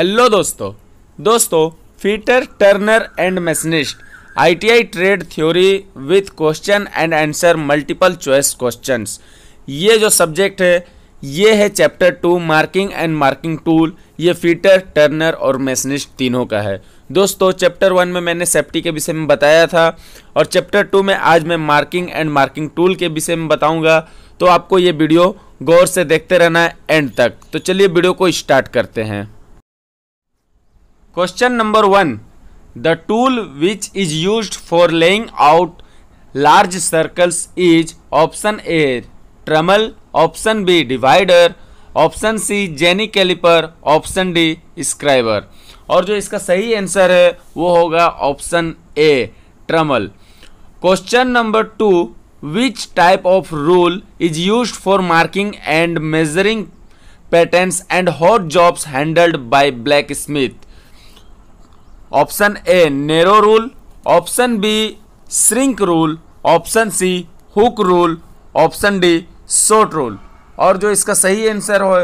Hello दोस्तों दोस्तों fitter turner and machinist ITI trade theory with question and answer multiple choice questions ये जो subject है ये है chapter two marking and marking tool ये फीटर टर्नर और मैसनिस्ट तीनों का है दोस्तों चैप्टर वन में मैंने सेफ्टी के विषय में बताया था और चैप्टर टू में आज मैं मार्किंग एंड मार्किंग टूल के विषय में बताऊँगा तो आपको ये वीडियो गौर से देखते रहना है एंड तक तो चलिए वीडियो को स्टार्ट करते हैं question number one the tool which is use for laying out large circles is option A trammel option B divider option C jenny caliper option D scriber और जो इसका सही आंसर है वो होगा option A trammel question number two which type of rule is use for marking and measuring and hot jobs handled by black smith option A narrow rule option B shrink rule option C hook rule option D short rule और जो इसका सही answer हो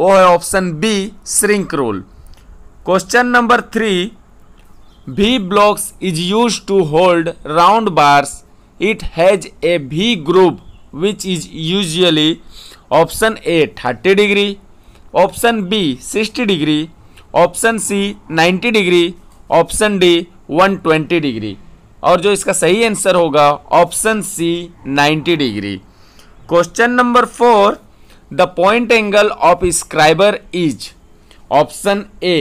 वो है option B shrink rule question number three V blocks is use to hold round bars it has a V groove which is usually option A thirty degree option B sixty degree option C ninety degree option D 120 degree और जो इसका सही answer होगा option C 90 degree question number four the point angle of scriber is option A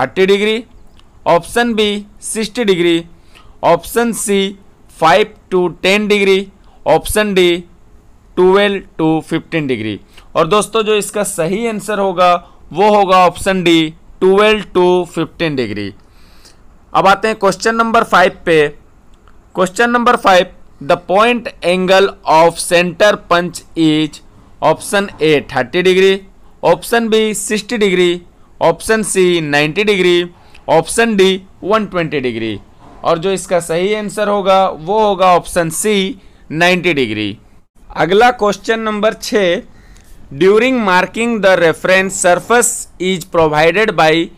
30 degree option B 60 degree option C 5 to 10 degree option D 12 to 15 degree और दोस्तों जो इसका सही आंसर होगा वो होगा ऑप्शन डी 12 टू 15 डिग्री अब आते हैं क्वेश्चन नंबर फाइव पे question number five the point angle of centre punch is option A thirty degree option B sixty degree option C ninety degree option D one twenty degree और जो इसका सही answer होगा वो होगा option C ninety degree अगला question number छः during marking the reference surface is provided by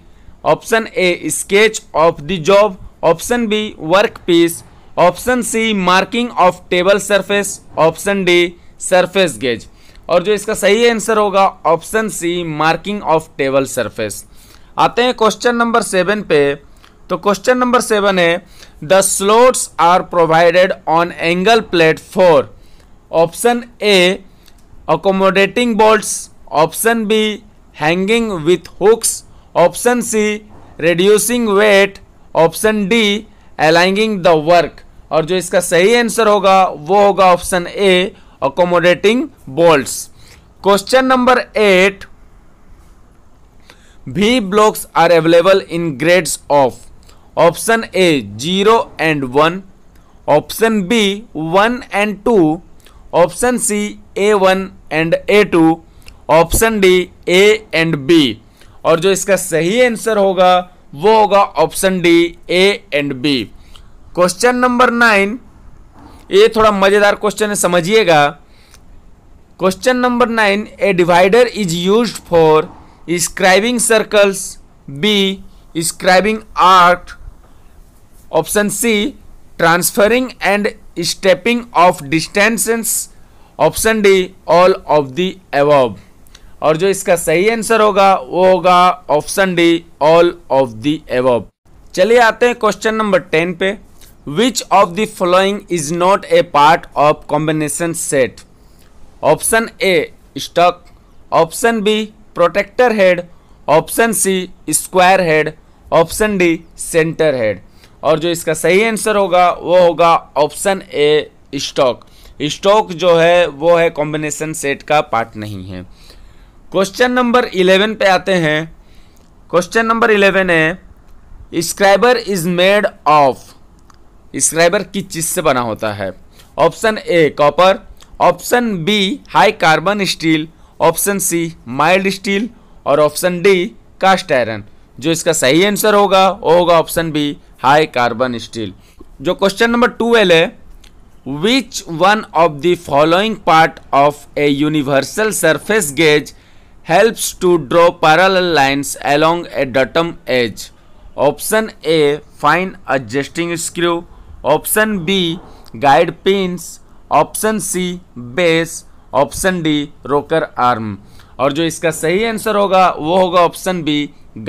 option A sketch of the job option B work piece option C marking off table surface option D surface gauge और जो इसका सही answer होगा option C marking off table surface आते हैं question number seven पे तो question number seven है the slots are provided on angle plate for option A accommodating bolts option B hanging with hooks option C reducing weight option D aligning the work और जो इसका सही answer होगा वो होगा option A accommodating bolts question number eight भी blocks are available in grades of option A zero and one option B one and two option C A one and A two option D A and B और जो इसका सही answer होगा वो होगा option D A and B question number nine ये थोड़ा मज़ेदार क्वेश्चन है समझिएगा question number nine A divider is use for scribing circles B scribing arc option C transferring and stepping off distances option D all of the above और जो इसका सही answer होगा वो होगा option D all of the above चलिए आते हैं क्वेश्चन नंबर टेन पे which of the following is not a part of combination set option A stock option B protractor head option C square head option D centre head और जो इसका सही answer होगा वो होगा ऑप्शन ए स्टॉक स्टॉक जो है वो है कॉम्बिनेशन सेट का पार्ट नहीं है क्वेश्चन नंबर इलेवन पे आते हैं क्वेश्चन नंबर इलेवन है scriber is made of scriber किस चीज़ से बना होता है option A copper option B high carbon steel option C mild steel और ऑप्शन डी कास्ट आयरन जो इसका सही आंसर होगा वो होगा option B high carbon steel जो क्वेश्चन नंबर ट्वेल्व है which one of the following part of a universal surface gauge helps to draw parallel lines along a datum edge. Option A fine adjusting screw. Option B guide pins. Option C base. Option D rocker arm और जो इसका सही answer होगा वो होगा option B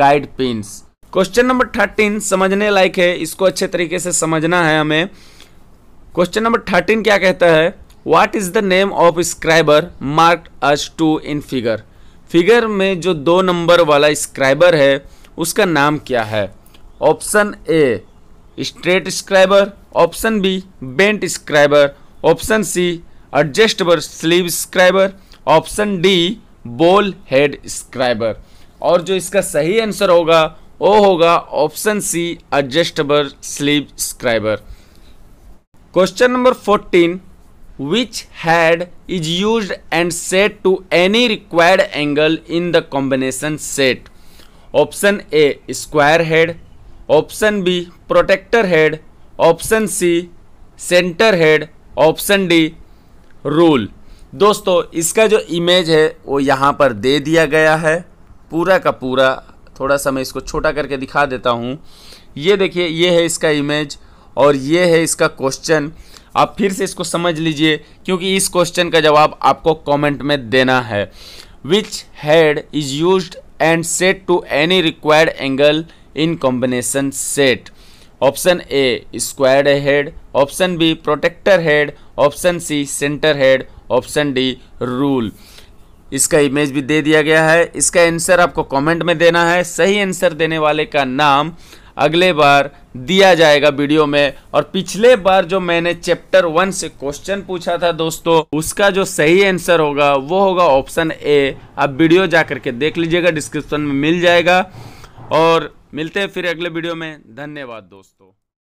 guide pins question number thirteen समझने लायक है इसको अच्छे तरीके से समझना है हमें क्वेश्चन नंबर थर्टीन क्या कहता है what is the name of scriber mark as two in figure figure में जो दो नंबर वाला स्क्राइबर है उसका नाम क्या है option A straight scriber option B bent scriber option C adjustable sleeve scriber option D ball head scriber और जो इसका सही आंसर होगा वो होगा option C adjustable sleeve scriber question number fourteen which head is used and set to any required angle in the combination set option a square head option b protector head option c center head option d rule दोस्तों इसका जो image है वो यहाँ पर दे दिया गया है पूरा का पूरा थोड़ा सा मैं इसको छोटा करके दिखा देता हूँ ये देखिए ये है इसका इमेज और ये है इसका क्वेश्चन आप फिर से इसको समझ लीजिए क्योंकि इस क्वेश्चन का जवाब आपको कमेंट में देना है which head is use and set to any required angle in combination set option A squared head option B protractor head option C centre head option D rule इसका इमेज भी दे दिया गया है इसका आंसर आपको कमेंट में देना है सही आंसर देने वाले का नाम अगले बार दिया जाएगा वीडियो में और पिछले बार जो मैंने चैप्टर वन से क्वेश्चन पूछा था दोस्तों उसका जो सही आंसर होगा वो होगा ऑप्शन ए आप वीडियो जा करके देख लीजिएगा डिस्क्रिप्शन में मिल जाएगा और मिलते हैं फिर अगले वीडियो में धन्यवाद दोस्तों